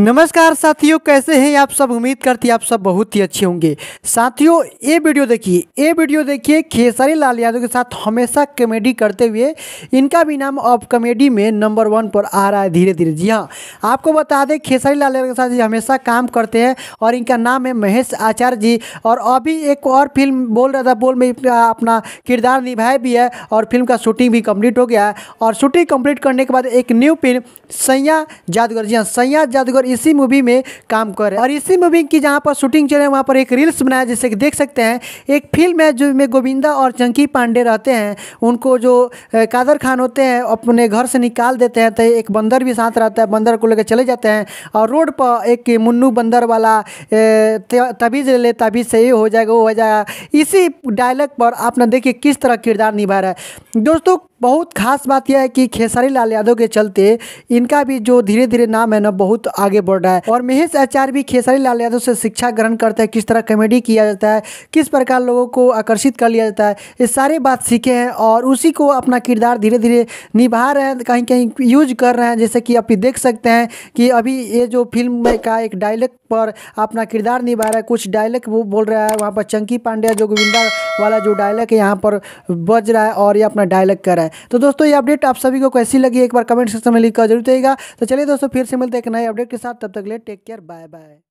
नमस्कार साथियों कैसे हैं आप सब उम्मीद करती आप सब बहुत ही अच्छे होंगे साथियों ये वीडियो देखिए ये वीडियो देखिए खेसारी लाल यादव के साथ हमेशा कॉमेडी करते हुए इनका भी नाम अब कॉमेडी में नंबर वन पर आ रहा है धीरे धीरे जी हाँ आपको बता दें खेसारी लाल यादव के साथ ये हमेशा काम करते हैं और इनका नाम है महेश आचार्य जी और अभी एक और फिल्म बोल रहा था बोल में अपना किरदार निभाया भी है और फिल्म का शूटिंग भी कम्प्लीट हो गया है और शूटिंग कम्प्लीट करने के बाद एक न्यू फिल्म सैया जादूगर जी हाँ सैया जादूगर इसी मूवी में काम कर रहे हैं और इसी मूवी की जहाँ पर शूटिंग चल वहाँ पर एक रील्स बनाया जिससे कि देख सकते हैं एक फिल्म है जो में गोविंदा और चंकी पांडे रहते हैं उनको जो कादर खान होते हैं अपने घर से निकाल देते हैं तो एक बंदर भी साथ रहता है बंदर को लेकर चले जाते हैं और रोड पर एक मुन्नू बंदर वाला तबीज़ ले ले तभी से ये हो जाएगा वो हो जाएगा इसी डायलॉग पर आपने देखिए किस तरह किरदार निभा रहा है दोस्तों बहुत खास बात यह है कि खेसारी लाल यादव के चलते इनका भी जो धीरे धीरे नाम है ना बहुत आगे बढ़ रहा है और महेश आचार्य भी खेसारी लाल यादव से शिक्षा ग्रहण करते हैं किस तरह कॉमेडी किया जाता है किस प्रकार लोगों को आकर्षित कर लिया जाता है ये सारे बात सीखे हैं और उसी को अपना किरदार धीरे धीरे निभा रहे हैं कहीं कहीं यूज कर रहे हैं जैसे कि आप देख सकते हैं कि अभी ये जो फिल्म का एक डायलॉग पर अपना किरदार निभा रहा है कुछ डायलॉग वो बोल रहा है वहाँ पर चंकी पांड्या जो गोविंदा वाला जो डायलॉग है यहाँ पर बज रहा है और ये अपना डायलॉग कर रहा है है तो दोस्तों ये अपडेट आप सभी को कैसी लगी एक बार कमेंट सेक्शन में लिखकर जरूर देगा तो चलिए दोस्तों फिर से मिलते हैं एक नए अपडेट के साथ तब तक ले टेक केयर बाय बाय